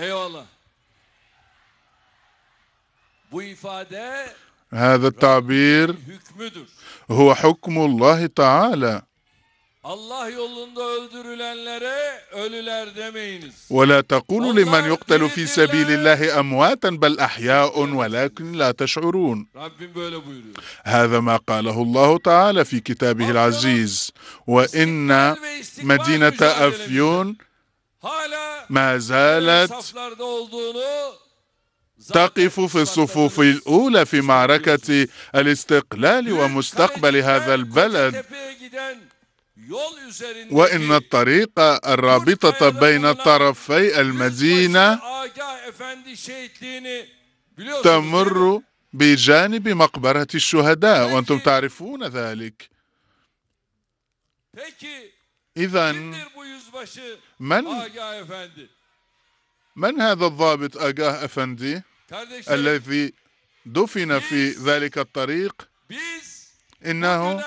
اي والله هذا التعبير هو حكم الله تعالى ولا تقولوا لمن يقتل في سبيل الله أمواتا بل أحياء ولكن لا تشعرون. هذا ما قاله الله تعالى في كتابه العزيز وإن مدينة أفيون ما زالت تقف في الصفوف الأولى في معركة الاستقلال ومستقبل هذا البلد وإن الطريق الرابطة بين طرفي المدينة تمر بجانب مقبرة الشهداء وأنتم تعرفون ذلك إذا من آه، من هذا الضابط أجاه أفندي الذي دفن في ذلك الطريق إنه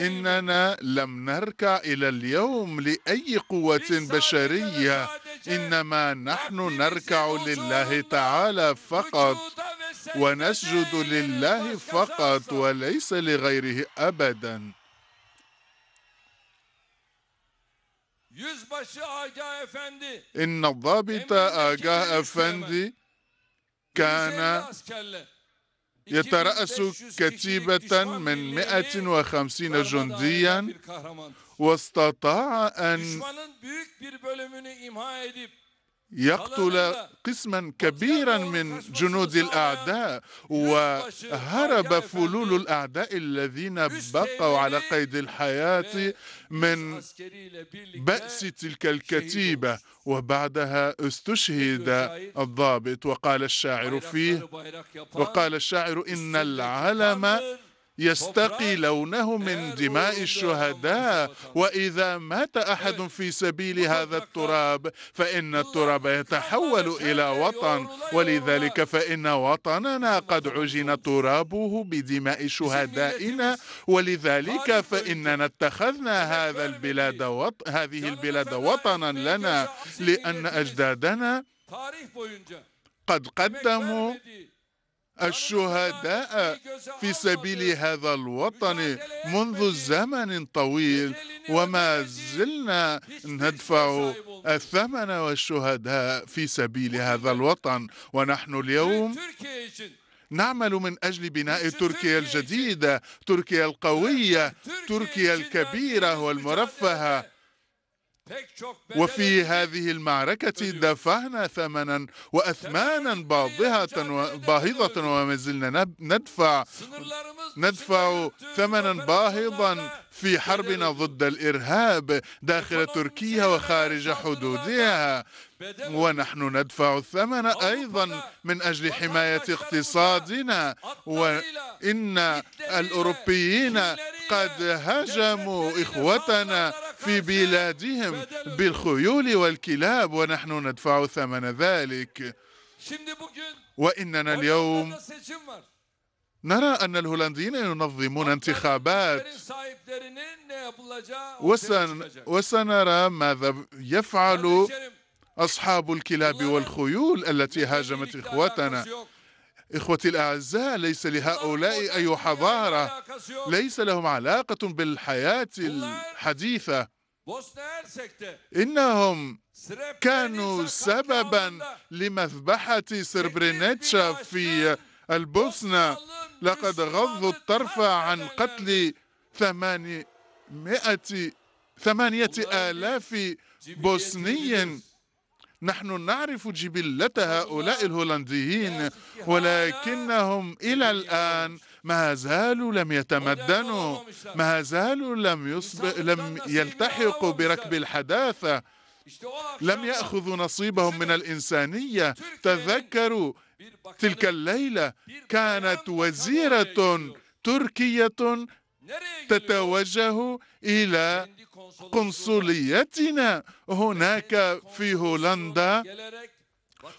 إننا لم نركع إلى اليوم لأي قوة بشرية إنما نحن نركع لله تعالى فقط ونسجد لله فقط وليس لغيره أبدا إن الضابط آجا أفندي كان يترأس كتيبة من 150 جنديا واستطاع أن يقتل قسما كبيرا من جنود الأعداء وهرب فلول الأعداء الذين بقوا على قيد الحياة من بأس تلك الكتيبة وبعدها استشهد الضابط وقال الشاعر فيه وقال الشاعر إن العلم يستقي لونه من دماء الشهداء واذا مات احد في سبيل هذا التراب فان التراب يتحول الى وطن ولذلك فان وطننا قد عجن ترابه بدماء شهدائنا ولذلك فاننا اتخذنا هذا البلاد وط... هذه البلاد وطنا لنا لان اجدادنا قد قدموا الشهداء في سبيل هذا الوطن منذ زمن طويل وما زلنا ندفع الثمن والشهداء في سبيل هذا الوطن ونحن اليوم نعمل من أجل بناء تركيا الجديدة تركيا القوية تركيا الكبيرة والمرفهة وفي هذه المعركة دفعنا ثمنا وأثمانا باهظة باهظة وما زلنا ندفع ندفع ثمنا باهظا في حربنا ضد الإرهاب داخل تركيا وخارج حدودها ونحن ندفع الثمن أيضا من أجل حماية اقتصادنا وإن الأوروبيين قد هجموا إخوتنا في بلادهم بالخيول والكلاب ونحن ندفع ثمن ذلك وإننا اليوم نرى أن الهولنديين ينظمون انتخابات وسن وسنرى ماذا يفعل أصحاب الكلاب والخيول التي هاجمت إخوتنا إخوتي الأعزاء ليس لهؤلاء أي حضارة ليس لهم علاقة بالحياة الحديثة إنهم كانوا سببا لمذبحة سربرينيتشا في البوسنة لقد غضوا الطرف عن قتل ثمانمائة ثمانية آلاف بوسني نحن نعرف جبلة هؤلاء الهولنديين ولكنهم إلى الآن ما زالوا لم يتمدنوا ما زالوا لم, يصب... لم يلتحقوا بركب الحداثة لم يأخذوا نصيبهم من الإنسانية تذكروا تلك الليلة كانت وزيرة تركية تتوجه إلى قنصليتنا هناك في هولندا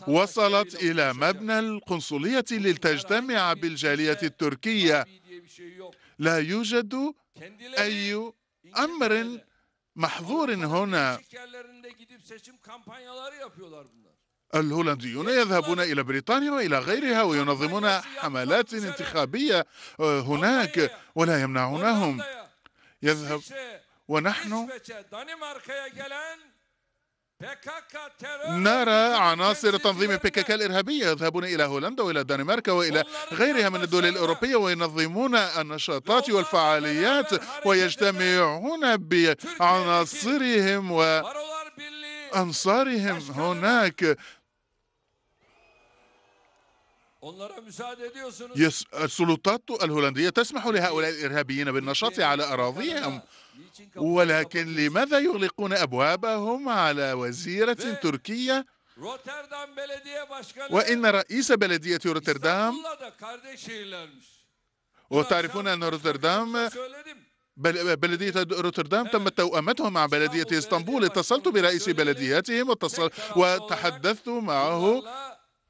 وصلت إلى مبنى القنصلية لتجتمع بالجالية التركية لا يوجد أي أمر محظور هنا الهولنديون يذهبون إلى بريطانيا وإلى غيرها وينظمون حملات انتخابية آه، هناك ولا يمنعونهم يذهب ونحن نرى عناصر تنظيم بيكاكا الإرهابية يذهبون إلى هولندا وإلى الدنمارك وإلى غيرها من الدول الأوروبية وينظمون النشاطات والفعاليات ويجتمعون بعناصرهم وأنصارهم هناك السلطات الهولندية تسمح لهؤلاء الإرهابيين بالنشاط على أراضيهم ولكن لماذا يغلقون أبوابهم على وزيرة تركية وإن رئيس بلدية روتردام وتعرفون أن روتردام بلدية روتردام تم توأمتها مع بلدية اسطنبول اتصلت برئيس بلديتهم وتحدثت معه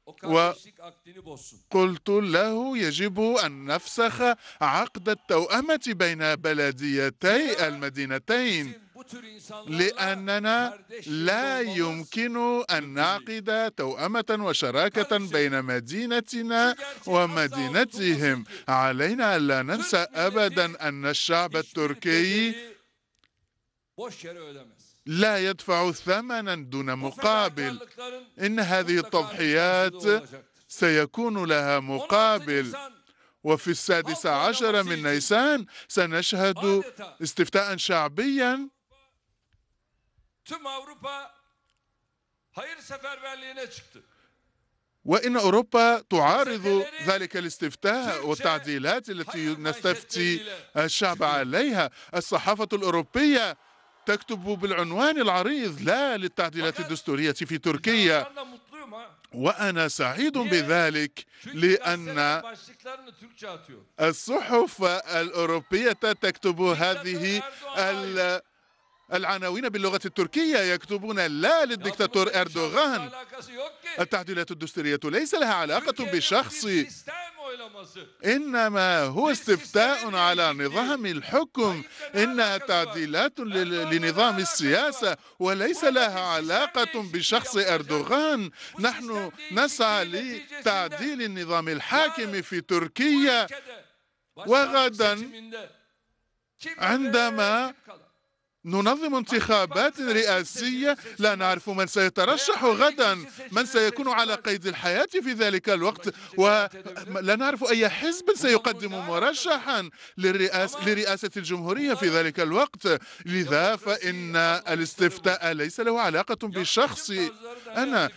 وقلت له يجب أن نفسخ عقد التوأمة بين بلديتي المدينتين لأننا لا يمكن أن نعقد توأمة وشراكة بين مدينتنا ومدينتهم علينا ألا ننسى أبدا أن الشعب التركي لا يدفع ثمنا دون مقابل إن هذه التضحيات سيكون لها مقابل وفي السادس عشر من نيسان سنشهد استفتاء شعبيا وإن أوروبا تعارض ذلك الاستفتاء والتعديلات التي نستفتي الشعب عليها الصحافة الأوروبية تكتب بالعنوان العريض لا للتعديلات الدستورية في تركيا وأنا سعيد بذلك لأن الصحف الأوروبية تكتب هذه ال العناوين باللغة التركية يكتبون لا للدكتاتور أردوغان التعديلات الدستورية ليس لها علاقة بشخصي إنما هو استفتاء على يعني نظام إيه؟ الحكم إنها تعديلات لنظام السياسة وليس لها علاقة بشخص أردوغان نحن نسعى لتعديل النظام الحاكم في تركيا وغدا عندما ننظم انتخابات رئاسية لا نعرف من سيترشح غدا من سيكون على قيد الحياة في ذلك الوقت ولا نعرف أي حزب سيقدم مرشحا للرئاس لرئاسة الجمهورية في ذلك الوقت لذا فإن الاستفتاء ليس له علاقة بشخصي أنا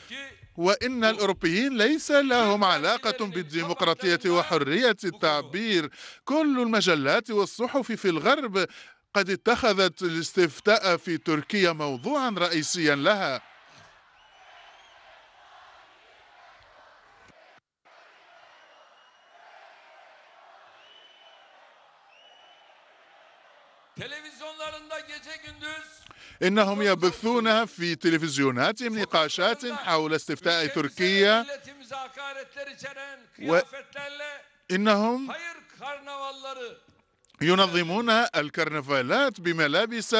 وإن الأوروبيين ليس لهم علاقة بالديمقراطية وحرية التعبير كل المجلات والصحف في الغرب قد اتخذت الاستفتاء في تركيا موضوعا رئيسيا لها إنهم يبثون في تلفزيوناتهم نقاشات حول استفتاء تركيا وإنهم ينظمون الكرنفالات بملابس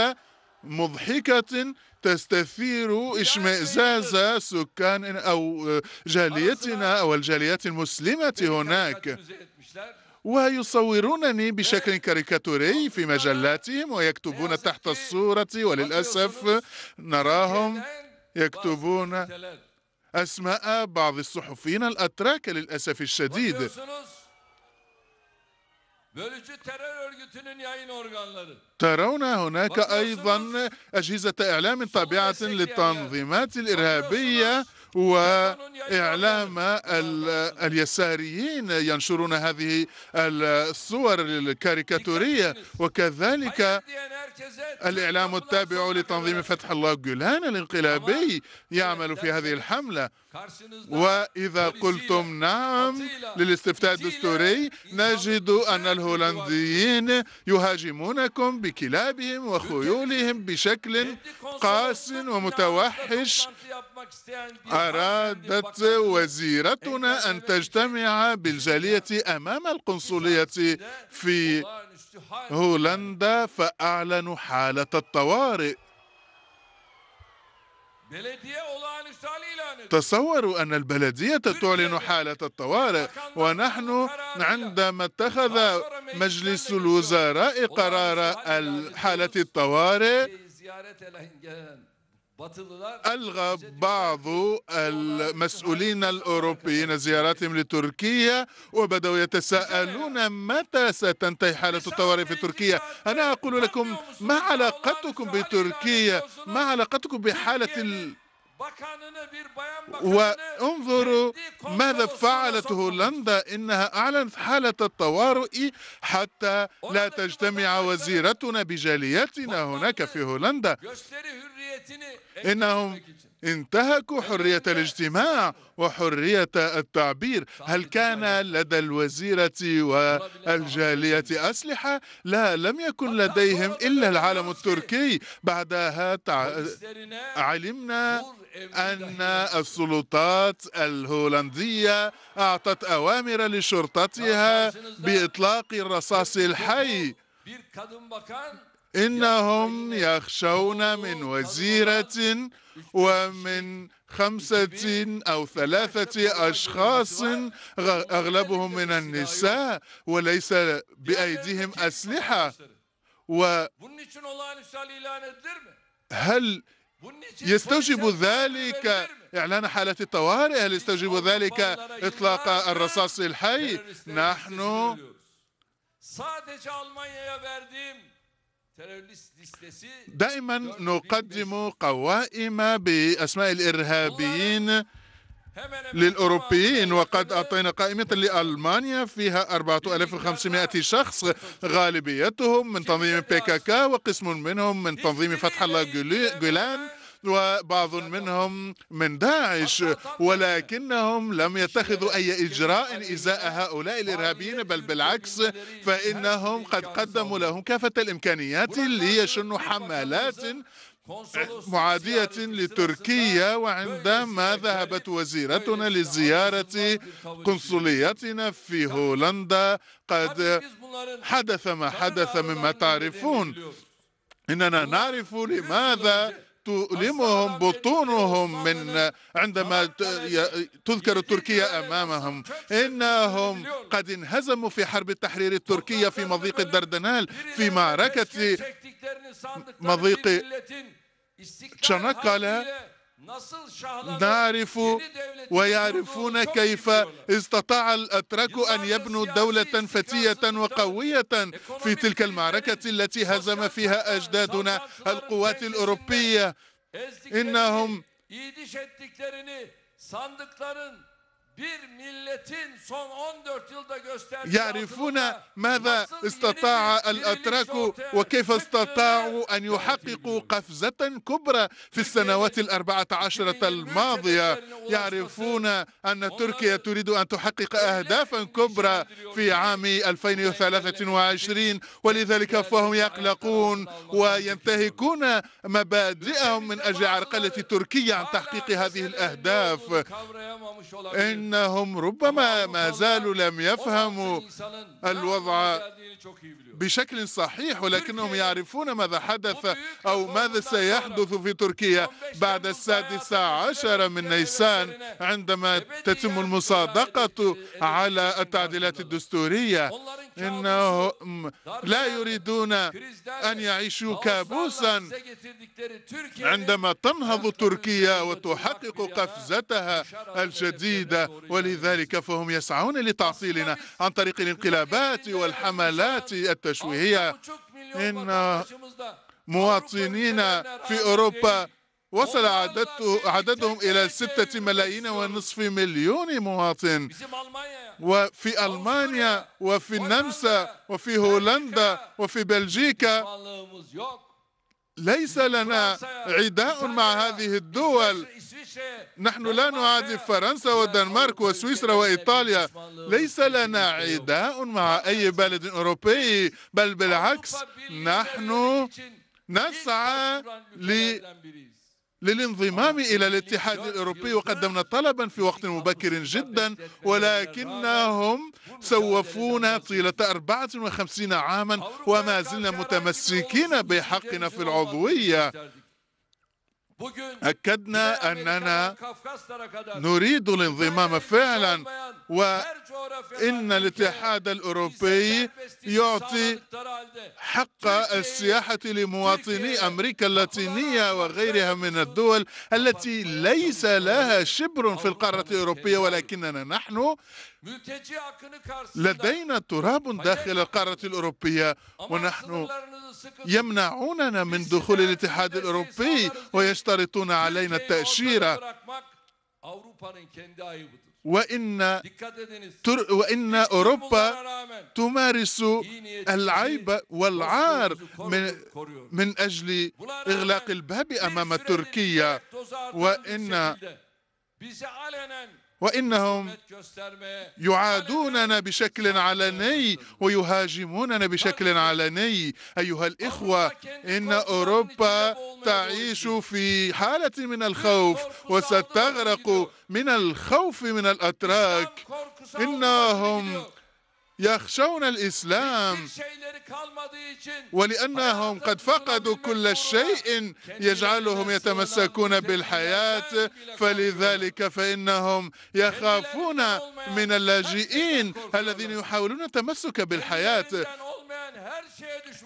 مضحكة تستثير اشمئزاز سكان أو جاليتنا أو الجاليات المسلمة هناك ويصورونني بشكل كاريكاتوري في مجلاتهم ويكتبون تحت الصورة وللأسف نراهم يكتبون أسماء بعض الصحفيين الأتراك للأسف الشديد ترون هناك أيضا أجهزة إعلام طابعة للتنظيمات الإرهابية وإعلام اليساريين ينشرون هذه الصور الكاريكاتورية وكذلك الإعلام التابع لتنظيم فتح الله جولان الانقلابي يعمل في هذه الحملة وإذا قلتم نعم للاستفتاء الدستوري نجد أن الهولنديين يهاجمونكم بكلابهم وخيولهم بشكل قاس ومتوحش أرادت وزيرتنا أن تجتمع بالجالية أمام القنصلية في هولندا فأعلنوا حالة الطوارئ تصوروا أن البلدية تعلن حالة الطوارئ ونحن عندما اتخذ مجلس الوزراء قرار حالة الطوارئ ألغى بعض المسؤولين الأوروبيين زياراتهم لتركيا وبدأوا يتساءلون متى ستنتهي حالة الطوارئ في تركيا أنا أقول لكم ما علاقتكم بتركيا ما علاقتكم بحالة وانظروا ماذا فعلت هولندا إنها أعلنت حالة الطوارئ حتى لا تجتمع وزيرتنا بجاليتنا هناك في هولندا إنهم انتهكوا حرية الاجتماع وحرية التعبير هل كان لدى الوزيرة والجالية أسلحة؟ لا لم يكن لديهم إلا العالم التركي بعدها تع... علمنا أن السلطات الهولندية أعطت أوامر لشرطتها بإطلاق الرصاص الحي إنهم يخشون من وزيرة ومن خمسة أو ثلاثة أشخاص أغلبهم من النساء وليس بأيديهم أسلحة و هل يستوجب ذلك إعلان حالة الطوارئ هل يستوجب ذلك إطلاق الرصاص الحي نحن دائما نقدم قوائم باسماء الارهابيين للأوروبيين وقد أعطينا قائمة لألمانيا فيها 4500 شخص غالبيتهم من تنظيم بيكاكا وقسم منهم من تنظيم فتح الله جولان وبعض منهم من داعش ولكنهم لم يتخذوا أي إجراء إزاء هؤلاء الإرهابيين بل بالعكس فإنهم قد قدموا لهم كافة الإمكانيات ليشنوا حملات معادية لتركيا وعندما ذهبت وزيرتنا لزيارة قنصليتنا في هولندا قد حدث ما حدث مما تعرفون إننا نعرف لماذا تؤلمهم بطونهم من عندما تذكر تركيا أمامهم إنهم قد انهزموا في حرب التحرير التركية في مضيق الدردنال في معركة مضيق شنقلة نعرف ويعرفون كيف استطاع الأتراك أن يبنوا دولة فتية وقوية في تلك المعركة التي هزم فيها أجدادنا القوات الأوروبية إنهم يعرفون ماذا استطاع الأتراك وكيف استطاعوا أن يحققوا قفزة كبرى في السنوات الأربعة عشرة الماضية يعرفون أن تركيا تريد أن تحقق أهدافا كبرى في عام 2023 ولذلك فهم يقلقون وينتهكون مبادئهم من أجل عرقلة تركيا عن تحقيق هذه الأهداف إنهم ربما ربما ما زالوا لم يفهموا الوضع بشكل صحيح ولكنهم يعرفون ماذا حدث أو ماذا سيحدث في تركيا بعد السادسة عشر من نيسان عندما تتم المصادقة على التعديلات الدستورية إنهم لا يريدون أن يعيشوا كابوسا عندما تنهض تركيا وتحقق قفزتها الجديدة ولذلك ذلك فهم يسعون لتعطيلنا عن طريق الانقلابات والحملات التشويهية إن مواطنين في أوروبا وصل عددهم إلى ستة ملايين ونصف مليون مواطن وفي ألمانيا وفي النمسا وفي هولندا وفي بلجيكا ليس لنا عداء مع هذه الدول نحن لا نعم، نعادي نعم. فرنسا والدنمارك وسويسرا وإيطاليا ليس لنا عداء مع نعم، أي بلد أوروبي بل بالعكس نحن نسعى ل للانضمام الى الاتحاد الاوروبي وقدمنا طلبا في وقت مبكر جدا ولكنهم سوفونا طيله 54 عاما وما زلنا متمسكين بحقنا في العضويه أكدنا أننا نريد الانضمام فعلا وإن الاتحاد الأوروبي يعطي حق السياحة لمواطني أمريكا اللاتينية وغيرها من الدول التي ليس لها شبر في القارة الأوروبية ولكننا نحن لدينا تراب داخل القارة الأوروبية ونحن يمنعوننا من دخول الاتحاد الأوروبي ويشترطون علينا التأشيرة وإن تر... وإن أوروبا تمارس العيب والعار من من أجل إغلاق الباب أمام تركيا وإن وانهم يعادوننا بشكل علني ويهاجموننا بشكل علني ايها الاخوه ان اوروبا تعيش في حاله من الخوف وستغرق من الخوف من الاتراك انهم يخشون الإسلام ولأنهم قد فقدوا كل شيء يجعلهم يتمسكون بالحياة فلذلك فإنهم يخافون من اللاجئين الذين يحاولون التمسك بالحياة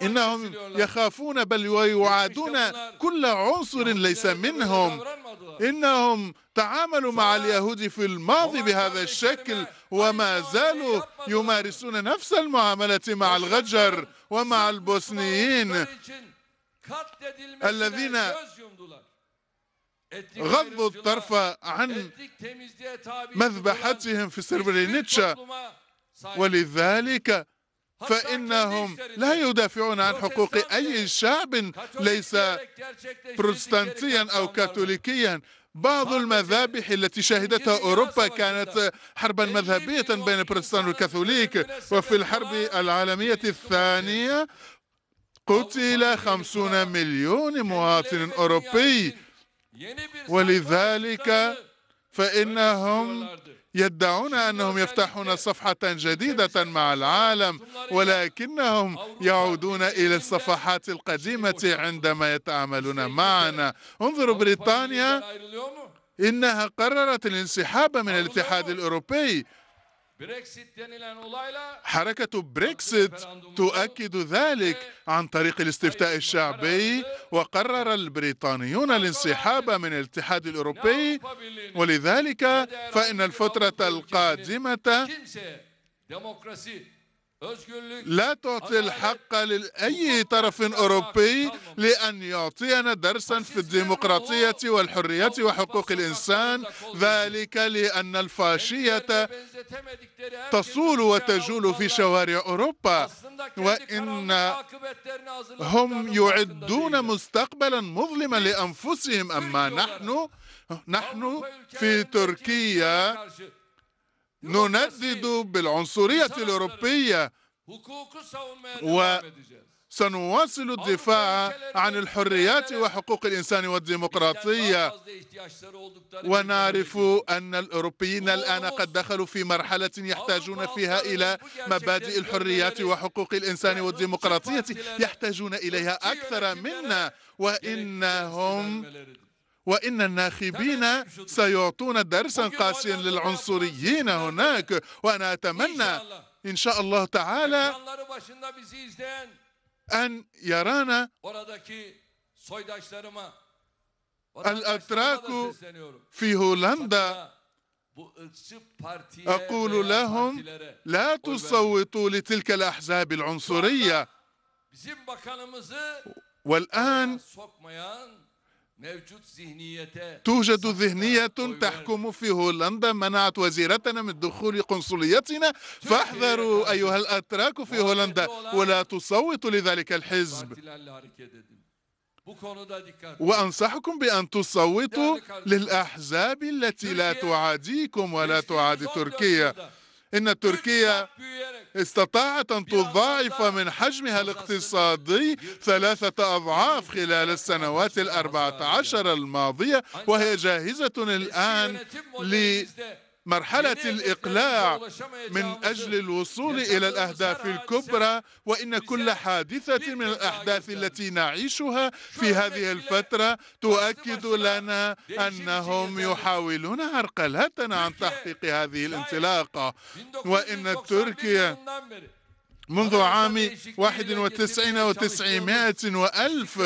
إنهم يخافون بل ويعادون كل عنصر ليس منهم إنهم تعاملوا مع اليهود في الماضي بهذا الشكل وما زالوا يمارسون نفس المعاملة مع الغجر ومع البوسنيين الذين غضوا الطرف عن مذبحتهم في سربرينيتشا ولذلك فإنهم لا يدافعون عن حقوق أي شعب ليس بروتستانتيا أو كاثوليكيا بعض المذابح التي شهدتها أوروبا كانت حربا مذهبية بين البروتستان والكاثوليك وفي الحرب العالمية الثانية قتل خمسون مليون مواطن أوروبي ولذلك فإنهم يدعون انهم يفتحون صفحه جديده مع العالم ولكنهم يعودون الى الصفحات القديمه عندما يتعاملون معنا انظروا بريطانيا انها قررت الانسحاب من الاتحاد الاوروبي حركة بريكسيت تؤكد ذلك عن طريق الاستفتاء الشعبي وقرر البريطانيون نعم، الانسحاب من الاتحاد نعم، الأوروبي ولذلك فإن الفترة القادمة لا تعطي الحق لأي طرف أوروبي لأن يعطينا درسا في الديمقراطية والحرية وحقوق الإنسان ذلك لأن الفاشية تصول وتجول في شوارع أوروبا وإن هم يعدون مستقبلا مظلما لأنفسهم أما نحن نحن في تركيا نندد بالعنصرية الأوروبية وسنواصل الدفاع عن الحريات وحقوق الإنسان والديمقراطية ونعرف أن الأوروبيين الآن قد دخلوا في مرحلة يحتاجون فيها إلى مبادئ الحريات وحقوق الإنسان والديمقراطية يحتاجون إليها أكثر منا وإنهم وإن الناخبين سيعطون درسا قاسيا للعنصريين هناك وأنا أتمنى إن شاء الله تعالى أن يرانا الأتراك في هولندا أقول لهم لا تصوتوا لتلك الأحزاب العنصرية والآن توجد ذهنية تحكم في هولندا منعت وزيرتنا من دخول قنصليتنا فاحذروا أيها الأتراك في هولندا ولا تصوتوا لذلك الحزب وأنصحكم بأن تصوتوا للأحزاب التي لا تعاديكم ولا تعادي تركيا إن تركيا استطاعت أن تضاعف من حجمها الاقتصادي ثلاثة أضعاف خلال السنوات الأربعة عشر الماضية وهي جاهزة الآن مرحلة الإقلاع من أجل الوصول إلى الأهداف الكبرى وإن كل حادثة من الأحداث التي نعيشها في هذه الفترة تؤكد لنا أنهم يحاولون عرقلتنا عن تحقيق هذه الانطلاقة وإن تركيا منذ عام 91 و900 وألف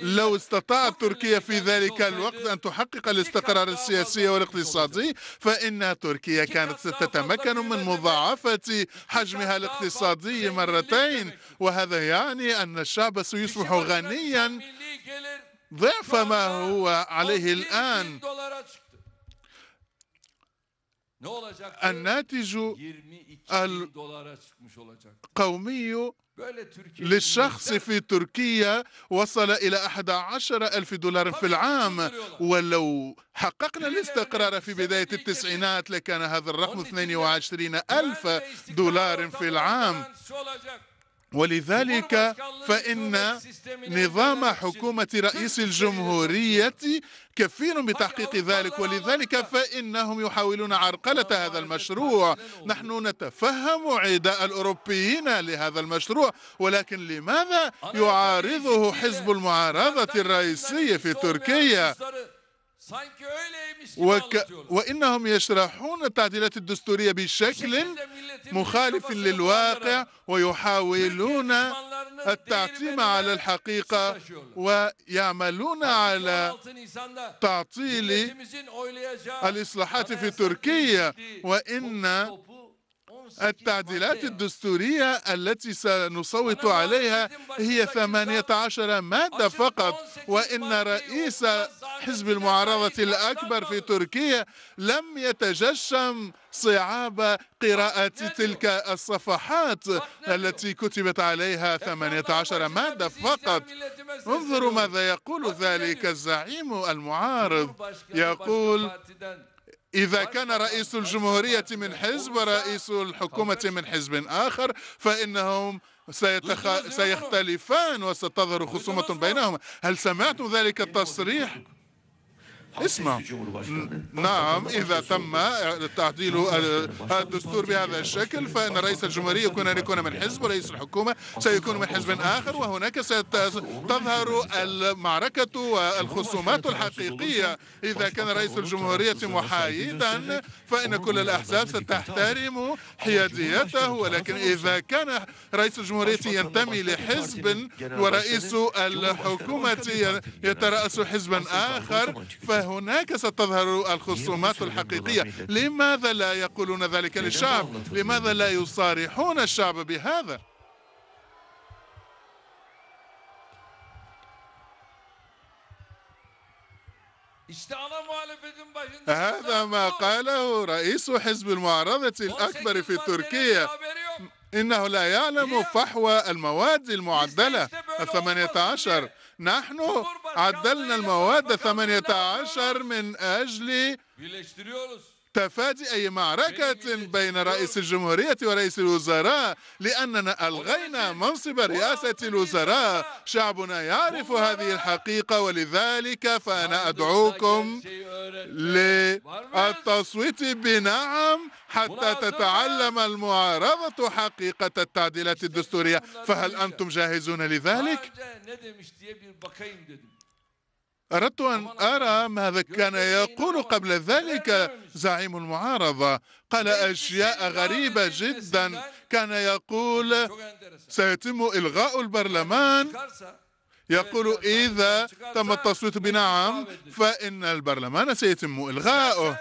لو استطاعت تركيا في ذلك الوقت أن تحقق الاستقرار السياسي والاقتصادي فإن تركيا كانت ستتمكن من مضاعفة حجمها الاقتصادي مرتين وهذا يعني أن الشعب سيصبح غنيا ضعف ما هو عليه الآن الناتج القومي للشخص في تركيا وصل إلى 11 ألف دولار في العام ولو حققنا الاستقرار في بداية التسعينات لكان هذا الرقم 22 ألف دولار في العام ولذلك فإن نظام حكومة رئيس الجمهورية كفيل بتحقيق ذلك ولذلك فإنهم يحاولون عرقلة هذا المشروع نحن نتفهم عداء الأوروبيين لهذا المشروع ولكن لماذا يعارضه حزب المعارضة الرئيسي في تركيا وك... وإنهم يشرحون التعديلات الدستورية بشكل مخالف للواقع ويحاولون التعتيم على الحقيقة ويعملون على تعطيل الإصلاحات في تركيا وإن التعديلات الدستورية التي سنصوت عليها هي 18 مادة فقط وإن رئيس حزب المعارضة الأكبر في تركيا لم يتجشم صعاب قراءة تلك الصفحات التي كتبت عليها 18 مادة فقط انظروا ماذا يقول ذلك الزعيم المعارض يقول إذا طيب، كان طيب، طيب. رئيس الجمهورية من حزب ورئيس الحكومة من حزب آخر فإنهم سيتخ... سيختلفان وستظهر خصومة بينهما هل سمعتم ذلك التصريح؟ اسمع نعم إذا تم تعديل الدستور بهذا الشكل فإن رئيس الجمهورية يكون أن يكون من حزب ورئيس الحكومة سيكون من حزب آخر وهناك ستظهر المعركة والخصومات الحقيقية إذا كان رئيس الجمهورية محايدا فإن كل الأحزاب ستحترم حياديته ولكن إذا كان رئيس الجمهورية ينتمي لحزب ورئيس الحكومة يترأس حزبا آخر فهو هناك ستظهر الخصومات الحقيقية لماذا لا يقولون ذلك للشعب لماذا لا يصارحون الشعب بهذا هذا ما قاله رئيس حزب المعارضة الأكبر في تركيا إنه لا يعلم فحوى المواد المعدلة الثمانية عشر نحن عدلنا المواد 18 من أجل تفادي أي معركة بين رئيس الجمهورية ورئيس الوزراء لأننا ألغينا منصب رئاسة الوزراء شعبنا يعرف هذه الحقيقة ولذلك فأنا أدعوكم للتصويت بنعم حتى تتعلم المعارضة حقيقة التعديلات الدستورية فهل أنتم جاهزون لذلك؟ أردت أن أرى ماذا كان يقول قبل ذلك زعيم المعارضة قال أشياء غريبة جدا كان يقول سيتم إلغاء البرلمان يقول إذا تم التصويت بنعم فإن البرلمان سيتم إلغاؤه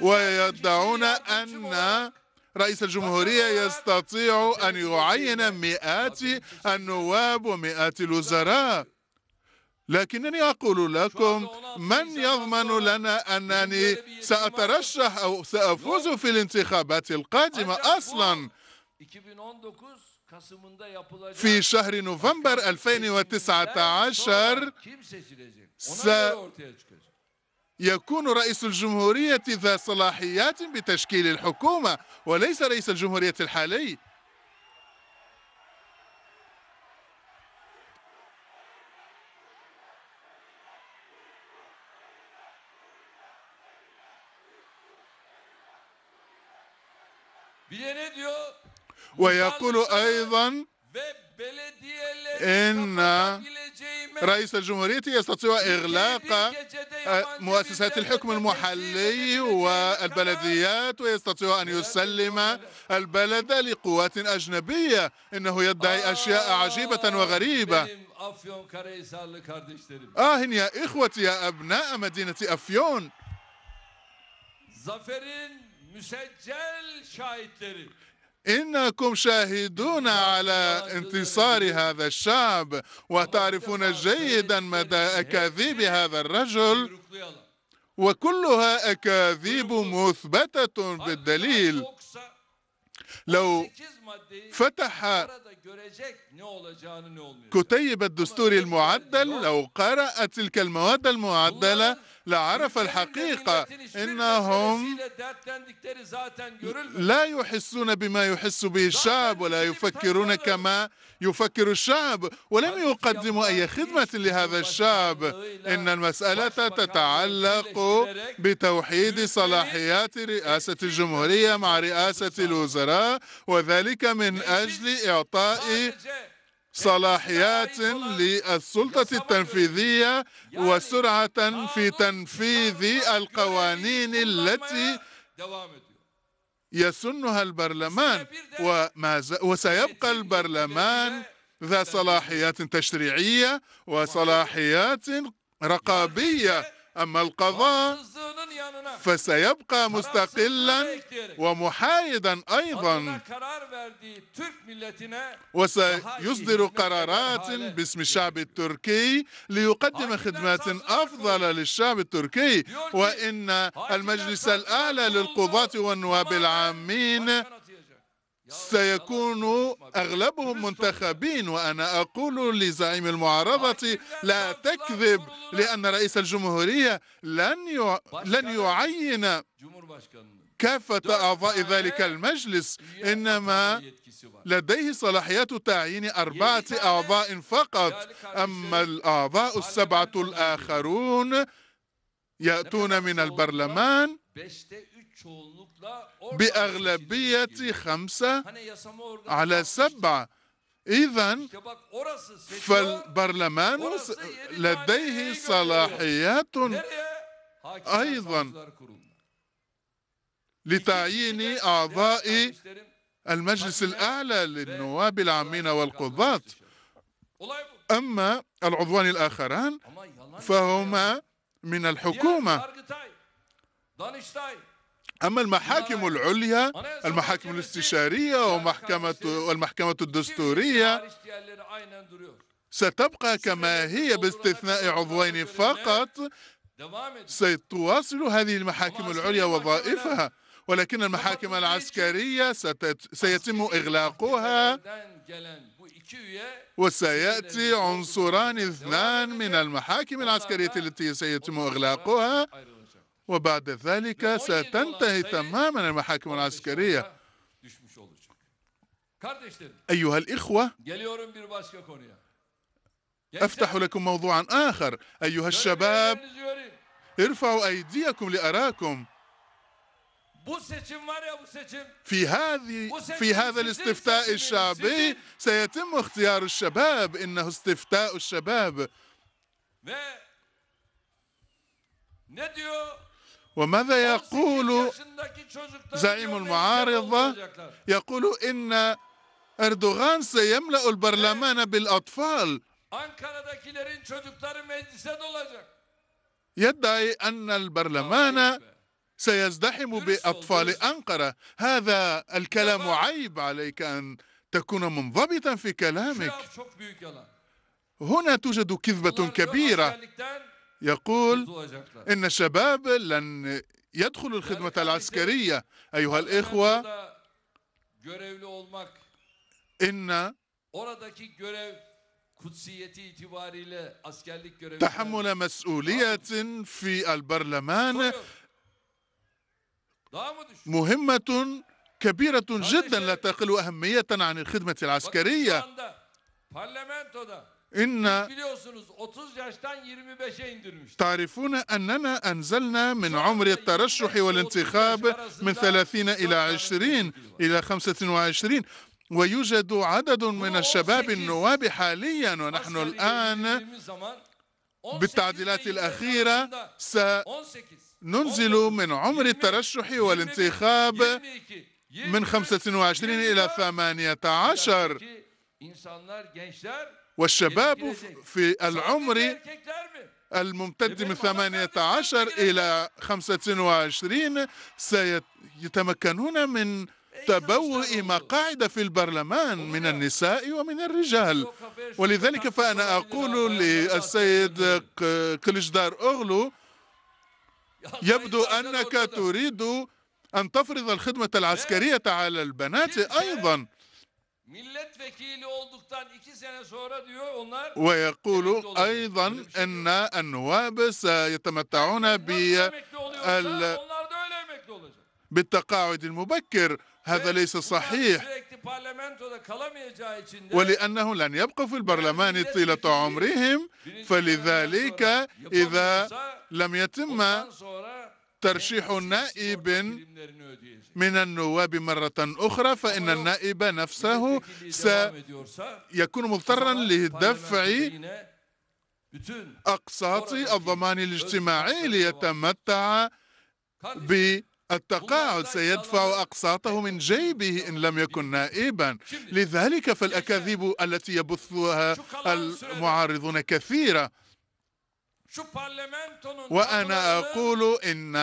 ويدعون أن رئيس الجمهورية يستطيع أن يعين مئات النواب ومئات الوزراء لكنني أقول لكم من يضمن لنا أنني سأترشح أو سأفوز في الانتخابات القادمة أصلا في شهر نوفمبر 2019 سيكون رئيس الجمهورية ذا صلاحيات بتشكيل الحكومة وليس رئيس الجمهورية الحالي ويقول أيضا إن رئيس الجمهورية يستطيع إغلاق مؤسسات الحكم المحلي والبلديات ويستطيع أن يسلم البلد لقوات أجنبية إنه يدعي أشياء عجيبة وغريبة آه يا إخوتي يا أبناء مدينة أفيون إنكم شاهدون على انتصار هذا الشعب وتعرفون جيدا مدى أكاذيب هذا الرجل وكلها أكاذيب مثبتة بالدليل لو فتح كتيب الدستور المعدل لو قرأ تلك المواد المعدلة لعرف الحقيقة إنهم لا يحسون بما يحس به الشعب ولا يفكرون كما يفكر الشعب ولم يقدموا أي خدمة لهذا الشعب إن المسألة تتعلق بتوحيد صلاحيات رئاسة الجمهورية مع رئاسة الوزراء وذلك من أجل إعطاء صلاحيات للسلطة التنفيذية وسرعة في تنفيذ القوانين التي يسنها البرلمان وما ز... وسيبقى البرلمان ذا صلاحيات تشريعية وصلاحيات رقابية أما القضاء فسيبقى مستقلا ومحايدا أيضا وسيصدر قرارات باسم الشعب التركي ليقدم خدمات أفضل للشعب التركي وإن المجلس الأعلى للقضاة والنواب العامين سيكون اغلبهم منتخبين وانا اقول لزعيم المعارضه لا تكذب لان رئيس الجمهوريه لن لن يعين كافه اعضاء ذلك المجلس انما لديه صلاحيات تعيين اربعه اعضاء فقط اما الاعضاء السبعه الاخرون ياتون من البرلمان بأغلبية خمسة على سبعة إذا فالبرلمان لديه صلاحيات أيضا لتعيين أعضاء المجلس الأعلى للنواب العامين والقضاة أما العضوان الآخران فهما من الحكومة أما المحاكم العليا المحاكم الاستشارية ومحكمة والمحكمة الدستورية ستبقى كما هي باستثناء عضوين فقط ستواصل هذه المحاكم العليا وظائفها ولكن المحاكم العسكرية ستت... سيتم إغلاقها وسيأتي عنصران اثنان من المحاكم العسكرية التي سيتم إغلاقها وبعد ذلك ستنتهي تماما المحاكم العسكرية أيها الإخوة أفتح لكم موضوعا آخر أيها الشباب ارفعوا أيديكم لأراكم في هذه في هذا الاستفتاء الشعبي سيتم اختيار الشباب انه استفتاء الشباب وماذا يقول زعيم المعارضة يقول إن أردوغان سيملأ البرلمان إيه؟ بالأطفال يدعي أن البرلمان آه، أيوة. سيزدحم بأطفال أنقرة هذا الكلام عيب عليك أن تكون منضبطا في كلامك هنا توجد كذبة كبيرة يقول إن الشباب لن يدخلوا الخدمة يعني العسكرية أيها الإخوة إن تحمل مسؤولية في البرلمان طيب. مهمة كبيرة جدا لا تقل أهمية عن الخدمة العسكرية إن تعرفون أننا أنزلنا من عمر الترشح والانتخاب من 30 إلى 20 إلى 25 ويوجد عدد من الشباب النواب حاليا ونحن الآن بالتعديلات الأخيرة سننزل من عمر الترشح والانتخاب من 25 إلى 18 والشباب في العمر الممتد من 18 إلى 25 سيتمكنون من تبوء مقاعد في البرلمان من النساء ومن الرجال ولذلك فأنا أقول للسيد كليشدار أغلو يبدو أنك تريد أن تفرض الخدمة العسكرية على البنات أيضا ويقول أيضا أن النواب سيتمتعون بالتقاعد المبكر هذا ليس صحيح ولأنه لن يبقوا في البرلمان طيلة عمرهم فلذلك إذا لم يتم ترشيح نائب من النواب مرة أخرى فإن النائب نفسه سيكون مضطرا لدفع أقساط الضمان الاجتماعي ليتمتع ب التقاعد سيدفع أقساطه من جيبه إن لم يكن نائبا لذلك فالأكاذيب التي يبثها المعارضون كثيرة وأنا أقول إن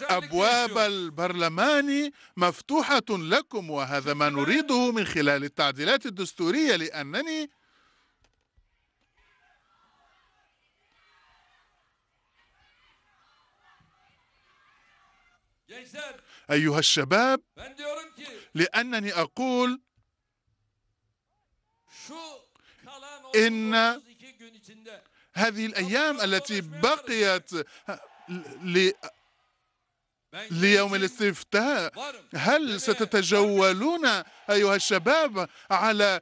أبواب البرلمان مفتوحة لكم وهذا ما نريده من خلال التعديلات الدستورية لأنني أيها الشباب لأنني أقول إن هذه الأيام التي بقيت ل... ليوم الاستفتاء هل ستتجولون أيها الشباب على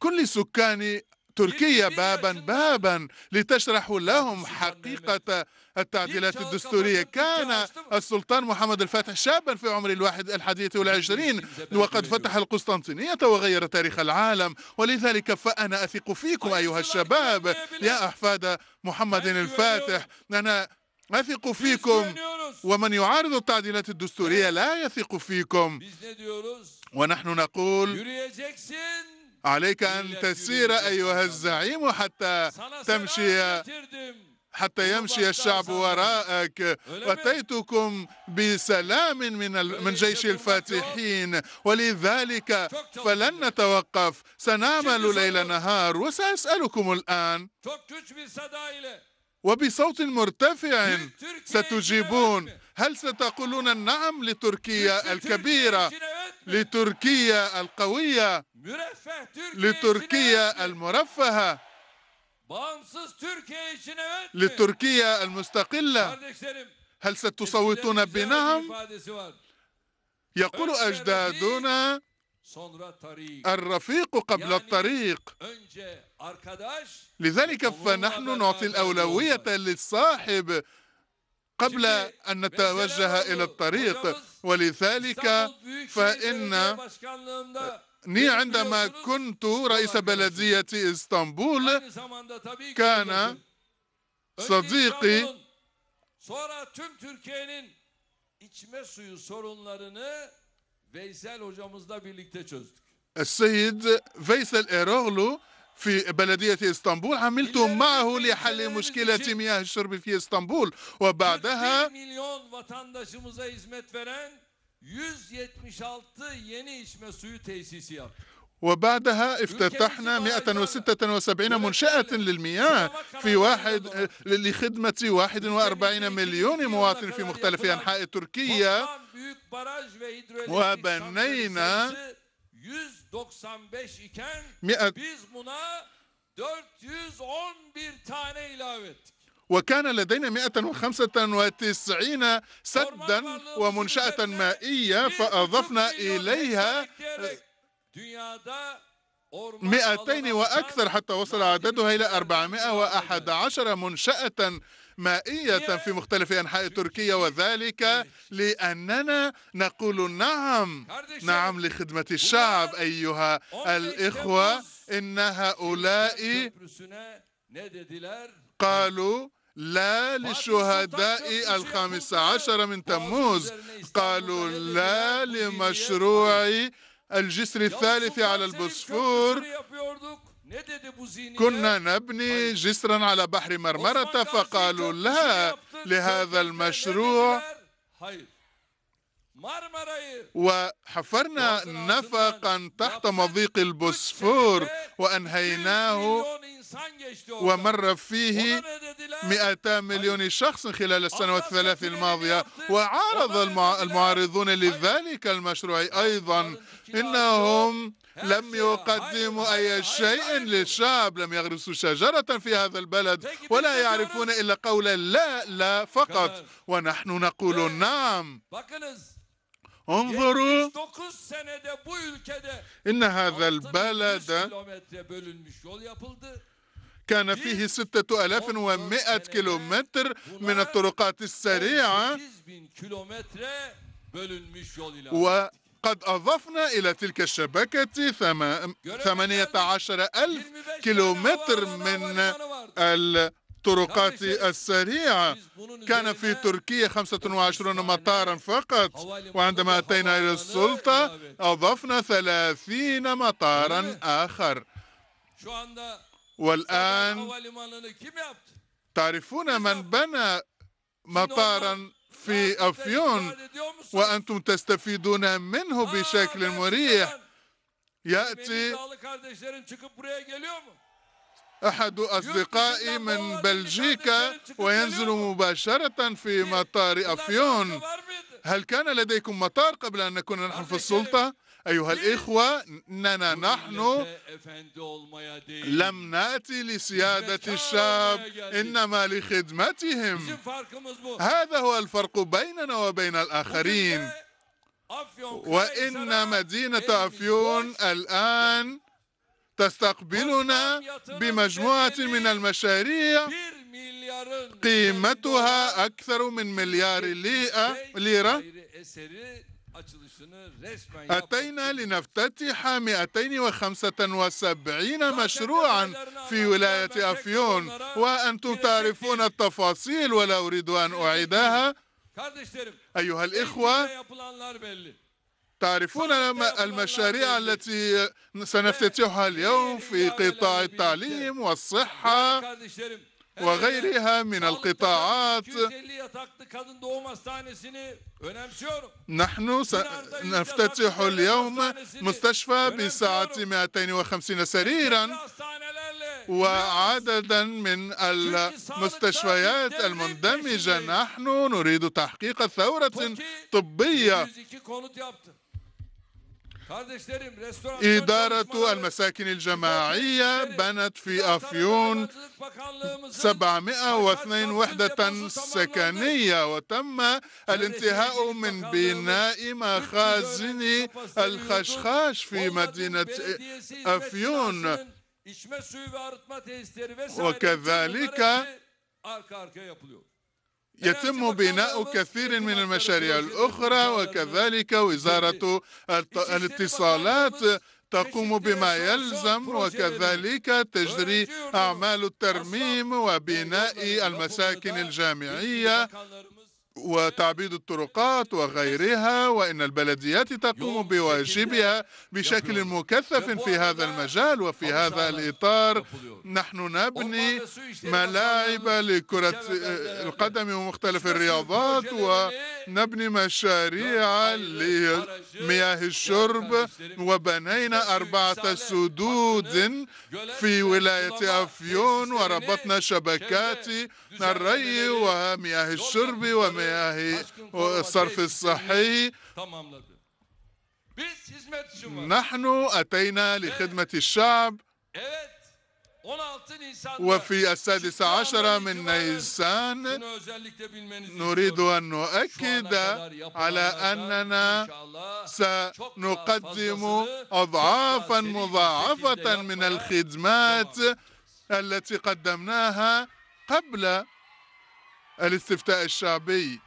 كل سكان تركيا بابا بابا لتشرح لهم حقيقة التعديلات الدستورية كان السلطان محمد الفاتح شابا في عمر الواحد الحادية والعشرين وقد فتح القسطنطينية وغير تاريخ العالم ولذلك فأنا أثق فيكم أيها الشباب يا أحفاد محمد أيوة الفاتح أنا أثق فيكم ومن يعارض التعديلات الدستورية إيه. لا يثق فيكم ونحن نقول عليك أن تسير أيها الزعيم حتى تمشي حتى يمشي الشعب وراءك أتيتكم بسلام من من جيش الفاتحين ولذلك فلن نتوقف سنعمل ليل نهار وسأسألكم الآن وبصوت مرتفع ستجيبون هل ستقولون النعم لتركيا الكبيرة لتركيا القوية لتركيا المرفهة لتركيا المستقلة هل ستصوتون بنعم يقول أجدادنا الرفيق قبل يعني الطريق لذلك فنحن نعطي الأولوية للصاحب قبل أن نتوجه إلى الطريق ولذلك فإن ني عندما كنت رئيس بلدية اسطنبول كان صديقي السيد فيسل إيروغلو في بلدية اسطنبول عملتم معه لحل مشكلة مياه الشرب في اسطنبول وبعدها وبعدها افتتحنا 176 منشأة للمياه في واحد آه، لخدمة 41 مليون مواطن في مختلف أنحاء تركيا وبنينا 195 iken e- biz buna 411 tane ilave ettik. وكان لدينا 195 سدا ومنشأة مائية فأضفنا إليها 200 وأكثر حتى وصل عددها إلى 411 منشأة مائية في مختلف أنحاء تركيا وذلك لأننا نقول نعم نعم لخدمة الشعب أيها الإخوة إن هؤلاء قالوا لا للشهداء الخامس عشر من تموز قالوا لا لمشروع الجسر الثالث على البوسفور كنا نبني جسرا على بحر مرمرة فقالوا لا لهذا المشروع وحفرنا نفقا تحت مضيق البوسفور وأنهيناه ومر فيه 200 مليون شخص خلال السنوات الثلاث الماضية وعارض المعارضون لذلك المشروع أيضا إنهم لم يقدموا أي شيء للشعب لم يغرسوا شجرة في هذا البلد ولا يعرفون إلا قول لا لا فقط ونحن نقول نعم انظروا إن هذا البلد كان فيه ستة ألاف ومائة كيلومتر من الطرقات السريعة و قد أضفنا إلى تلك الشبكة 18 ألف كيلومتر من الطرقات السريعة كان في تركيا 25 مطارا فقط وعندما أتينا إلى السلطة أضفنا 30 مطارا آخر والآن تعرفون من بنى مطارا في أفيون وأنتم تستفيدون منه بشكل آه، مريح يأتي أحد أصدقائي من بلجيكا وينزل مباشرة في مطار أفيون هل كان لديكم مطار قبل أن نكون نحن في السلطة؟ أيها الإخوة أننا نحن لم نأتي لسيادة الشعب إنما لخدمتهم هذا هو الفرق بيننا وبين الآخرين وإن مدينة أفيون الآن تستقبلنا بمجموعة من المشاريع قيمتها أكثر من مليار ليرة أتينا لنفتتح 275 مشروعا في ولاية أفيون وأنتم تعرفون التفاصيل ولا أريد أن أعيدها أيها الإخوة تعرفون المشاريع التي سنفتتحها اليوم في قطاع التعليم والصحة وغيرها من القطاعات نحن سنفتتح اليوم مستشفى بسعة 250 سريرا وعددا من المستشفيات المندمجة نحن نريد تحقيق ثورة طبية إدارة المساكن الجماعية بنت في أفيون 702 وحدة سكنية وتم الانتهاء من بناء مخازن الخشخاش في مدينة أفيون وكذلك يتم بناء كثير من المشاريع الأخرى وكذلك وزارة الاتصالات تقوم بما يلزم وكذلك تجري أعمال الترميم وبناء المساكن الجامعية وتعبيد الطرقات وغيرها وان البلديات تقوم بواجبها بشكل مكثف في هذا المجال وفي هذا الاطار نحن نبني ملاعب لكره آه، القدم ومختلف الرياضات إيه؟ ونبني مشاريع لمياه الشرب وبنينا اربعه سدود في ولايه افيون وربطنا شبكات الري ومياه الشرب ومياه المياه والصرف الصحي نحن أتينا لخدمة الشعب وفي السادس عشر من نيسان نريد أن نؤكد على أننا سنقدم أضعافا مضاعفة من الخدمات التي قدمناها قبل الاستفتاء الشعبي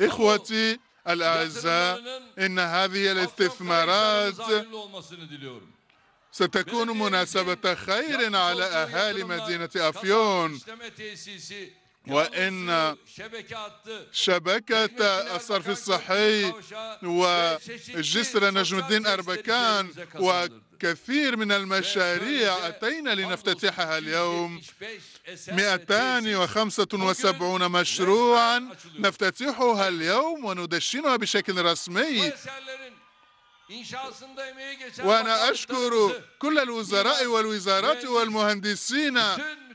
إخوتي الأعزاء إن هذه الاستثمارات ستكون مناسبة خير على أهالي مدينة أفيون وإن شبكة الصرف الصحي وجسر نجم الدين أربكان وكثير من المشاريع أتينا لنفتتحها اليوم 275 مشروعا نفتتحها اليوم وندشنها بشكل رسمي وأنا أشكر كل الوزراء والوزارات والمهندسين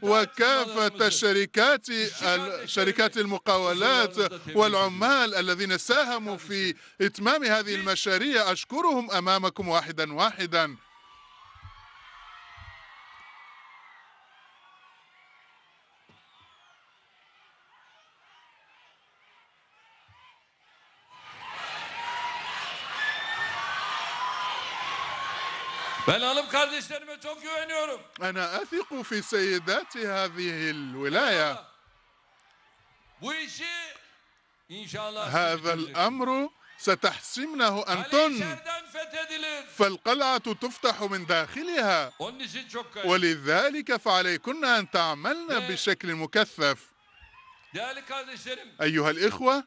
وكافة الشركات شركات المقاولات والعمال الذين ساهموا في إتمام هذه المشاريع أشكرهم أمامكم واحدا واحدا أنا أثق في سيدات هذه الولاية هذا الأمر ستحسمنه أنتن فالقلعة تفتح من داخلها ولذلك فعليكن أن تعملن بشكل مكثف أيها الإخوة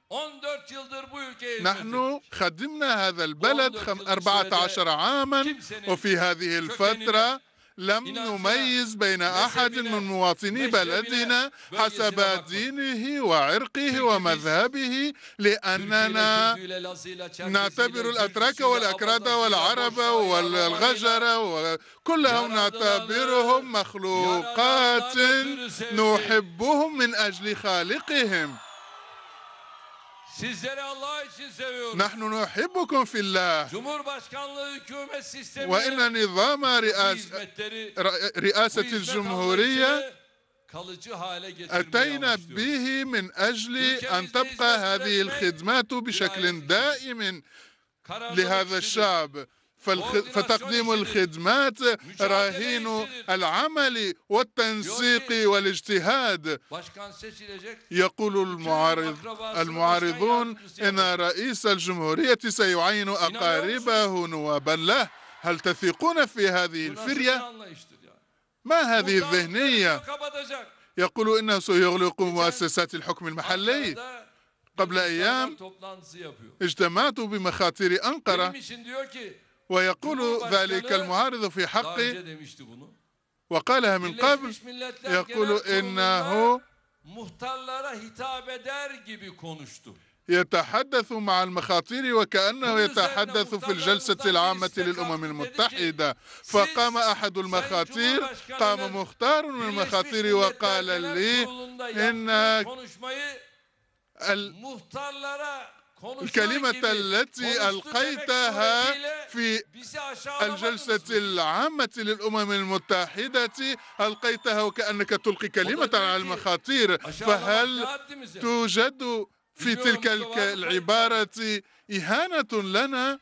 نحن خدمنا هذا البلد 14 عاما وفي هذه الفترة لم نميز بين أحد من مواطني بلدنا حسب دينه وعرقه ومذهبه لأننا نعتبر الأتراك والأكراد والعرب والغجر وكلهم نعتبرهم مخلوقات نحبهم من أجل خالقهم نحن نحبكم في الله وإن نظام رئاس رئاسة الجمهورية أتينا به من أجل أن تبقى هذه الخدمات بشكل دائم لهذا الشعب فتقديم الخدمات رهين العمل والتنسيق والاجتهاد يقول المعارض المعارضون ان رئيس الجمهوريه سيعين اقاربه نوابا له هل تثقون في هذه الفريه ما هذه الذهنيه يقول انه سيغلق مؤسسات الحكم المحلي قبل ايام اجتمعت بمخاطر انقره ويقول ذلك المعارض في حقي وقالها من قبل يقول إنه يتحدث مع المخاطير وكأنه يتحدث في الجلسة العامة للأمم المتحدة فقام أحد المخاطير قام مختار من المخاطير وقال لي إن المختار الكلمة التي ألقيتها في الجلسة العامة للأمم المتحدة ألقيتها وكأنك تلقي كلمة على المخاطير فهل توجد في تلك العبارة إهانة لنا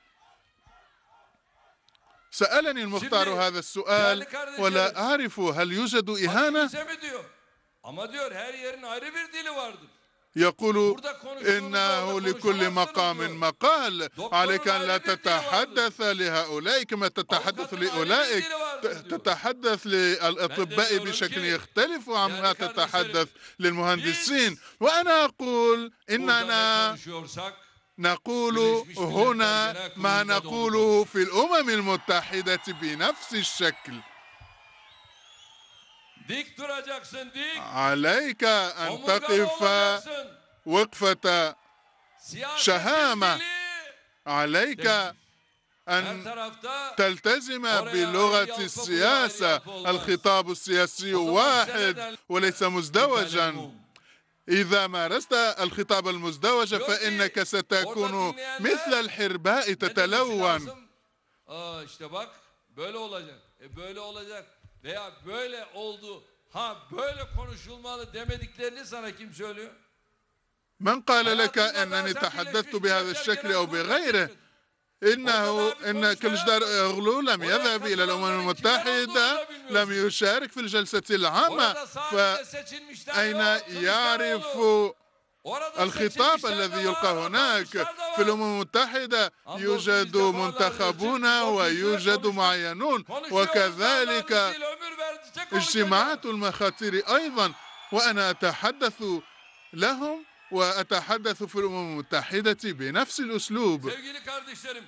سألني المختار هذا السؤال ولا أعرف هل يوجد إهانة يقول إنه لكل مقام مقال عليك أن لا تتحدث لهؤلاء كما تتحدث لأولئك تتحدث للأطباء بشكل يختلف عما تتحدث للمهندسين وأنا أقول إننا نقول هنا ما نقوله في الأمم المتحدة بنفس الشكل عليك أن تقف وقفة شهامة عليك أن تلتزم بلغة السياسة الخطاب السياسي واحد وليس مزدوجا إذا مارست الخطاب المزدوج فإنك ستكون مثل الحرباء تتلون veya böyle oldu ha böyle konuşulmalı demediklerini sana kim söylüyor? من قال لك أنني تحدثت بهذا الشكل أو بغيره إنه إن كلجدار أغلو لم يذهب إلى الأمم المتحدة لم يشارك في الجلسة العامة فأين يعرف الخطاب الذي يلقى هناك في الأمم المتحدة يوجد منتخبون ويوجد معينون وكذلك اجتماعات المخاطر أيضا وأنا أتحدث لهم وأتحدث في الأمم المتحدة بنفس الأسلوب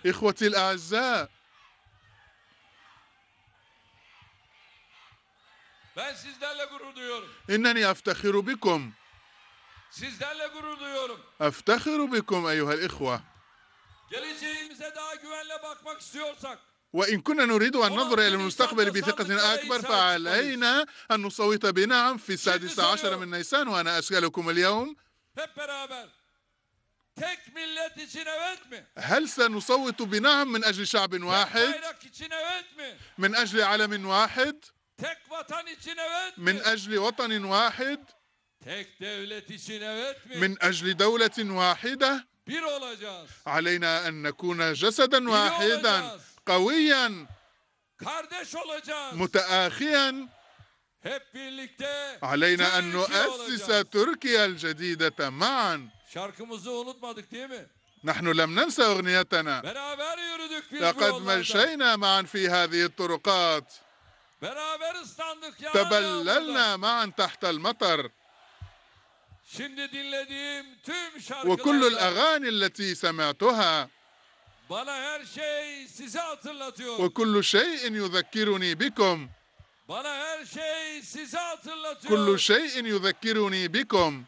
إخوتي الأعزاء إنني أفتخر بكم أفتخر بكم أيها الإخوة وإن كنا نريد أن ننظر إلى المستقبل بثقة أكبر فعلينا أن نصوت بنعم في السادسة عشر من نيسان وأنا أسألكم اليوم هل سنصوت بنعم من أجل شعب واحد من أجل علم واحد من أجل وطن واحد من أجل دولة واحدة علينا أن نكون جسدا واحدا قويا متآخيا علينا أن نؤسس تركيا الجديدة معا نحن لم ننسى أغنيتنا لقد مشينا معا في هذه الطرقات تبللنا معا تحت المطر وكل الأغاني التي سمعتها وكل شيء يذكرني بكم كل شيء يذكرني بكم